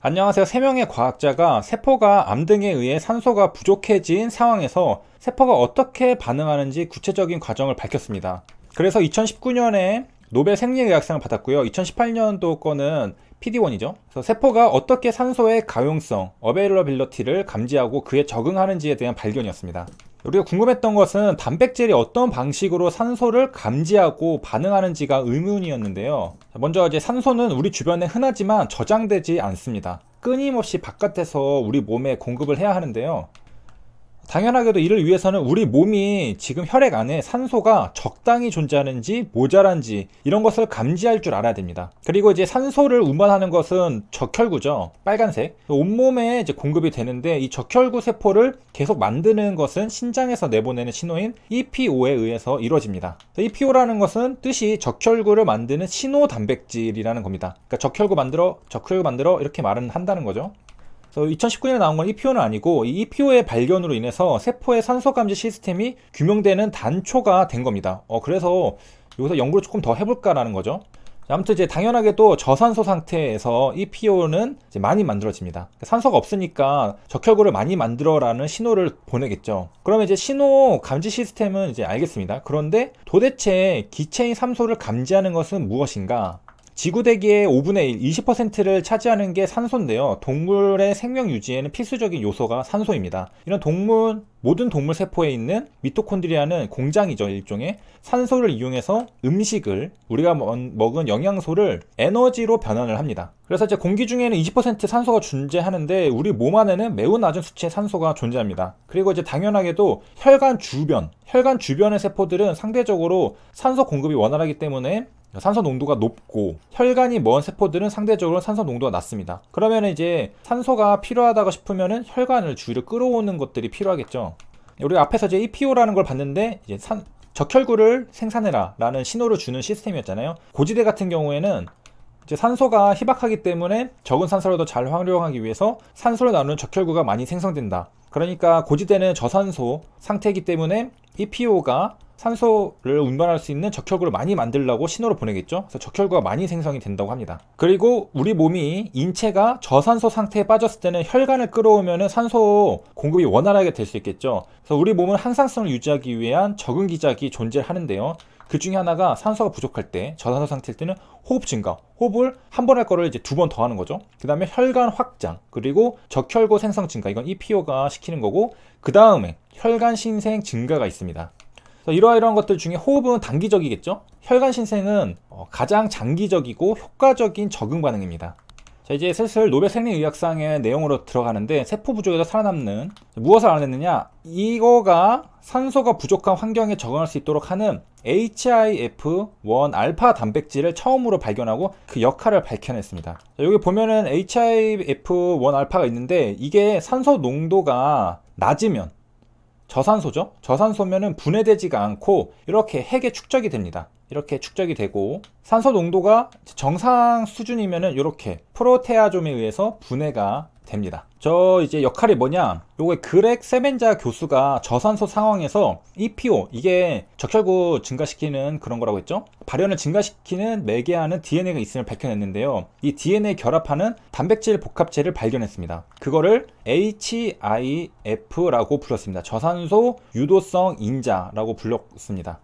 안녕하세요. 세명의 과학자가 세포가 암 등에 의해 산소가 부족해진 상황에서 세포가 어떻게 반응하는지 구체적인 과정을 밝혔습니다. 그래서 2019년에 노벨 생리의학상을 받았고요. 2018년도 거는 PD1이죠. 그래서 세포가 어떻게 산소의 가용성, 어베일러빌러티를 감지하고 그에 적응하는지에 대한 발견이었습니다. 우리가 궁금했던 것은 단백질이 어떤 방식으로 산소를 감지하고 반응하는지가 의문이었는데요. 먼저 이제 산소는 우리 주변에 흔하지만 저장되지 않습니다. 끊임없이 바깥에서 우리 몸에 공급을 해야 하는데요. 당연하게도 이를 위해서는 우리 몸이 지금 혈액 안에 산소가 적당히 존재하는지 모자란지 이런 것을 감지할 줄 알아야 됩니다. 그리고 이제 산소를 운반하는 것은 적혈구죠. 빨간색. 온몸에 이제 공급이 되는데 이 적혈구 세포를 계속 만드는 것은 신장에서 내보내는 신호인 EPO에 의해서 이루어집니다. EPO라는 것은 뜻이 적혈구를 만드는 신호 단백질이라는 겁니다. 그러니까 적혈구 만들어, 적혈구 만들어 이렇게 말은 한다는 거죠. 그래서 2019년에 나온 건 EPO는 아니고 이 EPO의 발견으로 인해서 세포의 산소 감지 시스템이 규명되는 단초가 된 겁니다. 어, 그래서 여기서 연구를 조금 더 해볼까라는 거죠. 아무튼 이제 당연하게도 저산소 상태에서 EPO는 많이 만들어집니다. 산소가 없으니까 적혈구를 많이 만들어라는 신호를 보내겠죠. 그러면 이제 신호 감지 시스템은 이제 알겠습니다. 그런데 도대체 기체인 삼소를 감지하는 것은 무엇인가? 지구 대기의 5분의 1, 20%를 차지하는 게 산소인데요. 동물의 생명 유지에는 필수적인 요소가 산소입니다. 이런 동물 모든 동물 세포에 있는 미토콘드리아는 공장이죠 일종의 산소를 이용해서 음식을 우리가 먹은 영양소를 에너지로 변환을 합니다 그래서 이제 공기 중에는 20% 산소가 존재하는데 우리 몸 안에는 매우 낮은 수치의 산소가 존재합니다 그리고 이제 당연하게도 혈관 주변 혈관 주변의 세포들은 상대적으로 산소 공급이 원활하기 때문에 산소 농도가 높고 혈관이 먼 세포들은 상대적으로 산소 농도가 낮습니다. 그러면 이제 산소가 필요하다고 싶으면 혈관을 주위로 끌어오는 것들이 필요하겠죠. 우리 앞에서 이제 EPO라는 걸 봤는데 이제 산, 적혈구를 생산해라라는 신호를 주는 시스템이었잖아요. 고지대 같은 경우에는 이제 산소가 희박하기 때문에 적은 산소를 더 잘 활용하기 위해서 산소를 나누는 적혈구가 많이 생성된다. 그러니까 고지대는 저산소 상태이기 때문에 EPO가 산소를 운반할 수 있는 적혈구를 많이 만들려고 신호를 보내겠죠. 그래서 적혈구가 많이 생성이 된다고 합니다. 그리고 우리 몸이 인체가 저산소 상태에 빠졌을 때는 혈관을 끌어오면 산소 공급이 원활하게 될 수 있겠죠. 그래서 우리 몸은 항상성을 유지하기 위한 적응 기작이 존재하는데요. 그 중에 하나가 산소가 부족할 때, 저산소 상태일 때는 호흡 증가, 호흡을 한 번 할 거를 이제 두 번 더 하는 거죠. 그 다음에 혈관 확장, 그리고 적혈구 생성 증가, 이건 EPO가 시키는 거고, 그 다음에 혈관 신생 증가가 있습니다. 이러이러한 것들 중에 호흡은 단기적이겠죠? 혈관 신생은 어, 가장 장기적이고 효과적인 적응 반응입니다. 자 이제 슬슬 노벨 생리의학상의 내용으로 들어가는데 세포 부족에서 살아남는 무엇을 알아냈느냐 이거가 산소가 부족한 환경에 적응할 수 있도록 하는 HIF1 알파 단백질을 처음으로 발견하고 그 역할을 밝혀냈습니다 자, 여기 보면은 HIF1 알파가 있는데 이게 산소 농도가 낮으면 저산소죠. 저산소면은 분해되지가 않고 이렇게 핵에 축적이 됩니다. 이렇게 축적이 되고 산소 농도가 정상 수준이면은 이렇게 프로테아좀에 의해서 분해가 됩니다. 저 이제 역할이 뭐냐? 요게 그렉 세벤자 교수가 저산소 상황에서 EPO 이게 적혈구 증가시키는 그런 거라고 했죠? 발현을 증가시키는 매개하는 DNA가 있음을 밝혀냈는데요. 이 DNA 결합하는 단백질 복합체를 발견했습니다. 그거를 HIF라고 불렀습니다. 저산소 유도성 인자라고 불렀습니다.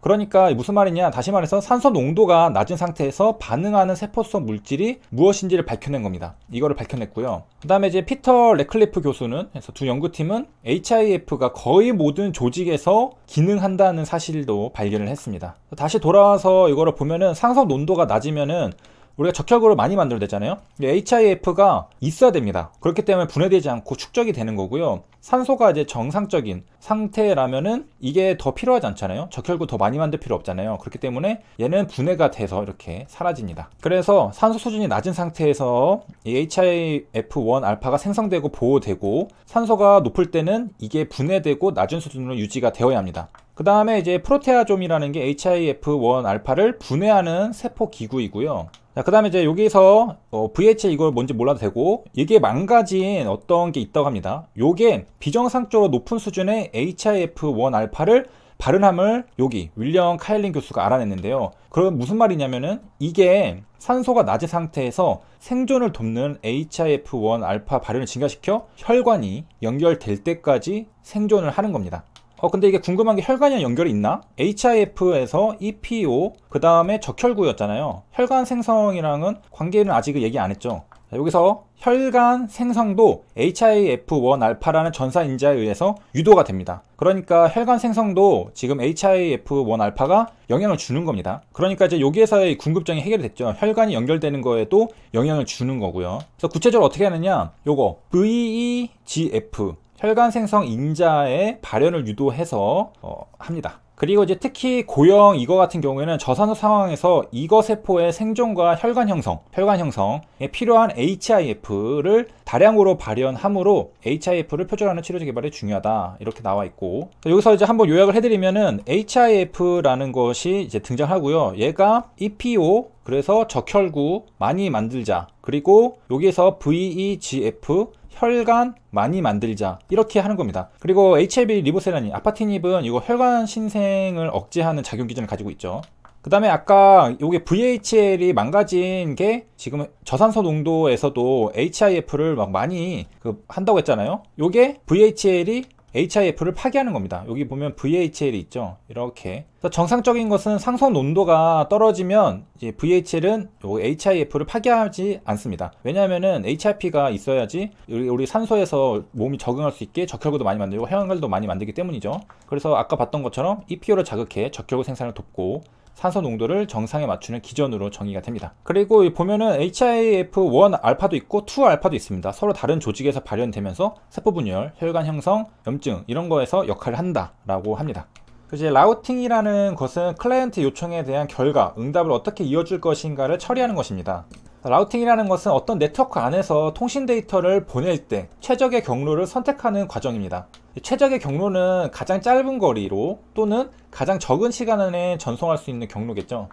그러니까 무슨 말이냐 다시 말해서 산소 농도가 낮은 상태에서 반응하는 세포 속 물질이 무엇인지를 밝혀낸 겁니다 이거를 밝혀냈고요 그 다음에 이제 피터 레클리프 교수는 그래서 두 연구팀은 HIF가 거의 모든 조직에서 기능한다는 사실도 발견을 했습니다 다시 돌아와서 이거를 보면은 산소 농도가 낮으면은 우리가 적혈구를 많이 만들어냈잖아요 HIF가 있어야 됩니다 그렇기 때문에 분해되지 않고 축적이 되는 거고요 산소가 이제 정상적인 상태라면은 이게 더 필요하지 않잖아요 적혈구 더 많이 만들 필요 없잖아요 그렇기 때문에 얘는 분해가 돼서 이렇게 사라집니다 그래서 산소 수준이 낮은 상태에서 HIF1 알파가 생성되고 보호되고 산소가 높을 때는 이게 분해되고 낮은 수준으로 유지가 되어야 합니다 그 다음에 이제 프로테아좀이라는 게 HIF1 알파를 분해하는 세포 기구이고요 자, 그 다음에 이제 여기서 어, VHA 이걸 뭔지 몰라도 되고 이게 망가진 어떤 게 있다고 합니다. 요게 비정상적으로 높은 수준의 HIF1 알를 발현함을 여기 윌리엄 카일링 교수가 알아냈는데요. 그럼 무슨 말이냐면은 이게 산소가 낮은 상태에서 생존을 돕는 HIF1 알 발현을 증가시켜 혈관이 연결될 때까지 생존을 하는 겁니다. 어 근데 이게 궁금한 게 혈관이랑 연결이 있나? HIF에서 EPO 그 다음에 적혈구였잖아요. 혈관 생성이랑은 관계는 아직 얘기 안 했죠. 자, 여기서 혈관 생성도 HIF1 알파라는 전사 인자에 의해서 유도가 됩니다. 그러니까 혈관 생성도 지금 HIF1 알파가 영향을 주는 겁니다. 그러니까 이제 여기에서의 궁금증이 해결됐죠. 이 혈관이 연결되는 거에도 영향을 주는 거고요. 그래서 구체적으로 어떻게 하느냐? 요거 VEGF 혈관 생성 인자의 발현을 유도해서 어, 합니다. 그리고 이제 특히 고형 이거 같은 경우에는 저산소 상황에서 이거 세포의 생존과 혈관 형성, 혈관 형성에 필요한 HIF를 다량으로 발현하므로 HIF를 표절하는 치료제 개발이 중요하다 이렇게 나와 있고 여기서 이제 한번 요약을 해드리면은 HIF라는 것이 이제 등장하고요. 얘가 EPO 그래서 적혈구 많이 만들자 그리고 여기에서 VEGF 혈관 많이 만들자 이렇게 하는 겁니다 그리고 HLB 리보세라닌 아파티닙은 이거 혈관 신생을 억제하는 작용 기전을 가지고 있죠 그 다음에 아까 요게 VHL이 망가진 게 지금 저산소 농도에서도 HIF를 막 많이 그 한다고 했잖아요 요게 VHL이 HIF를 파괴하는 겁니다. 여기 보면 VHL이 있죠. 이렇게. 정상적인 것은 상선 온도가 떨어지면 이제 VHL은 요 HIF를 파괴하지 않습니다. 왜냐하면은 HIP가 있어야지 우리 산소에서 몸이 적응할 수 있게 적혈구도 많이 만들고 해양갈도 많이 만들기 때문이죠. 그래서 아까 봤던 것처럼 EPO를 자극해 적혈구 생산을 돕고 산소 농도를 정상에 맞추는 기전으로 정의가 됩니다. 그리고 보면은 HIF1 알파도 있고 2 알파도 있습니다. 서로 다른 조직에서 발현되면서 세포 분열, 혈관 형성, 염증 이런 거에서 역할을 한다라고 합니다. 이제 라우팅이라는 것은 클라이언트 요청에 대한 결과, 응답을 어떻게 이어줄 것인가를 처리하는 것입니다. 라우팅이라는 것은 어떤 네트워크 안에서 통신 데이터를 보낼 때 최적의 경로를 선택하는 과정입니다. 최적의 경로는 가장 짧은 거리로 또는 가장 적은 시간 안에 전송할 수 있는 경로겠죠.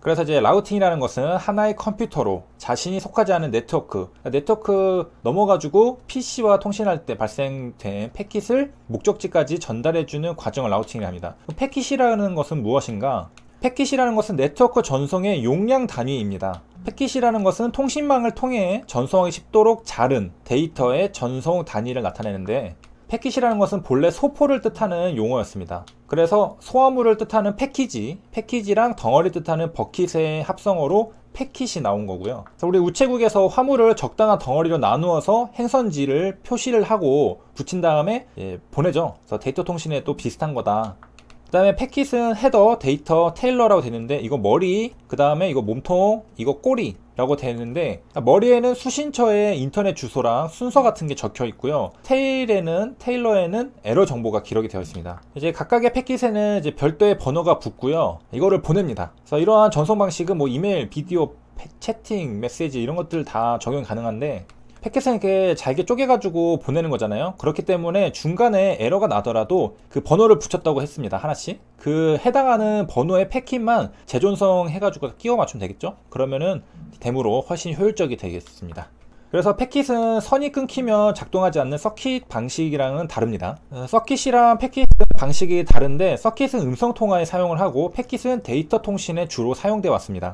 그래서 이제 라우팅이라는 것은 하나의 컴퓨터로 자신이 속하지 않은 네트워크, 그러니까 네트워크 넘어가지고 PC와 통신할 때 발생된 패킷을 목적지까지 전달해주는 과정을 라우팅이라 합니다. 패킷이라는 것은 무엇인가? 패킷이라는 것은 네트워크 전송의 용량 단위입니다. 패킷이라는 것은 통신망을 통해 전송하기 쉽도록 자른 데이터의 전송 단위를 나타내는데 패킷이라는 것은 본래 소포를 뜻하는 용어였습니다. 그래서 소화물을 뜻하는 패키지, 패키지랑 덩어리 뜻하는 버킷의 합성어로 패킷이 나온 거고요. 우리 우체국에서 화물을 적당한 덩어리로 나누어서 행선지를 표시를 하고 붙인 다음에 예, 보내죠. 그래서 데이터 통신에 또 비슷한 거다. 그 다음에 패킷은 헤더, 데이터, 테일러라고 되는데 이거 머리, 그 다음에 이거 몸통, 이거 꼬리 라고 되는데 아, 머리에는 수신처의 인터넷 주소랑 순서 같은 게 적혀 있고요 테일에는 테일러에는 에러 정보가 기록이 되어 있습니다 이제 각각의 패킷에는 이제 별도의 번호가 붙고요 이거를 보냅니다 그래서 이러한 전송 방식은 뭐 이메일, 비디오, 채팅, 메시지 이런 것들 다 적용 가능한데 패킷은 이렇게 잘게 쪼개가지고 보내는 거잖아요 그렇기 때문에 중간에 에러가 나더라도 그 번호를 붙였다고 했습니다 하나씩 그 해당하는 번호의 패킷만 재존성 해가지고 끼워 맞추면 되겠죠 그러면은 데모로 훨씬 효율적이 되겠습니다 그래서 패킷은 선이 끊기면 작동하지 않는 서킷 방식이랑은 다릅니다. 어, 서킷이랑 패킷 방식이 다른데 서킷은 음성 통화에 사용을 하고 패킷은 데이터 통신에 주로 사용돼 왔습니다.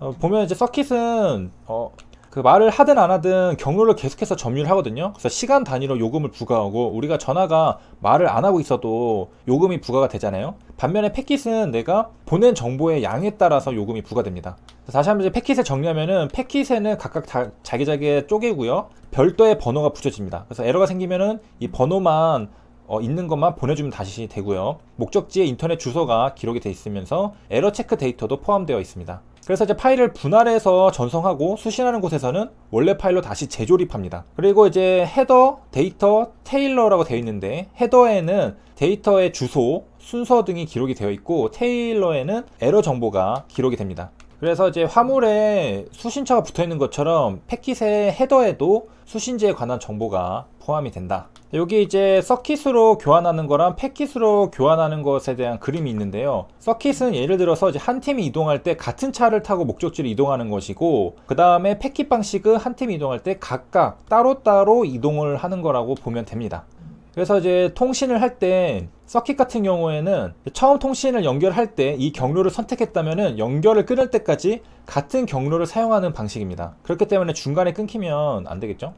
어, 보면 이제 서킷은 어, 그 말을 하든 안 하든 경로를 계속해서 점유를 하거든요. 그래서 시간 단위로 요금을 부과하고 우리가 전화가 말을 안 하고 있어도 요금이 부과가 되잖아요. 반면에 패킷은 내가 보낸 정보의 양에 따라서 요금이 부과됩니다. 다시 한 번 이제 패킷을 정리하면은 패킷에는 각각 다, 자기자기의 쪼개고요. 별도의 번호가 붙여집니다. 그래서 에러가 생기면은 이 번호만 어, 있는 것만 보내주면 다시 되고요. 목적지에 인터넷 주소가 기록이 돼 있으면서 에러 체크 데이터도 포함되어 있습니다. 그래서 이제 파일을 분할해서 전송하고 수신하는 곳에서는 원래 파일로 다시 재조립합니다. 그리고 이제 헤더, 데이터, 테일러라고 되어 있는데 헤더에는 데이터의 주소, 순서 등이 기록이 되어 있고 테일러에는 에러 정보가 기록이 됩니다. 그래서 이제 화물에 수신처가 붙어 있는 것처럼 패킷의 헤더에도 수신지에 관한 정보가 포함이 된다 여기 이제 서킷으로 교환하는 거랑 패킷으로 교환하는 것에 대한 그림이 있는데요 서킷은 예를 들어서 이제 한 팀이 이동할 때 같은 차를 타고 목적지를 이동하는 것이고 그 다음에 패킷 방식은 한 팀이 이동할 때 각각 따로따로 이동을 하는 거라고 보면 됩니다 그래서 이제 통신을 할 때 서킷 같은 경우에는 처음 통신을 연결할 때 이 경로를 선택했다면 연결을 끊을 때까지 같은 경로를 사용하는 방식입니다. 그렇기 때문에 중간에 끊기면 안 되겠죠?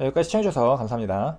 여기까지 시청해주셔서 감사합니다.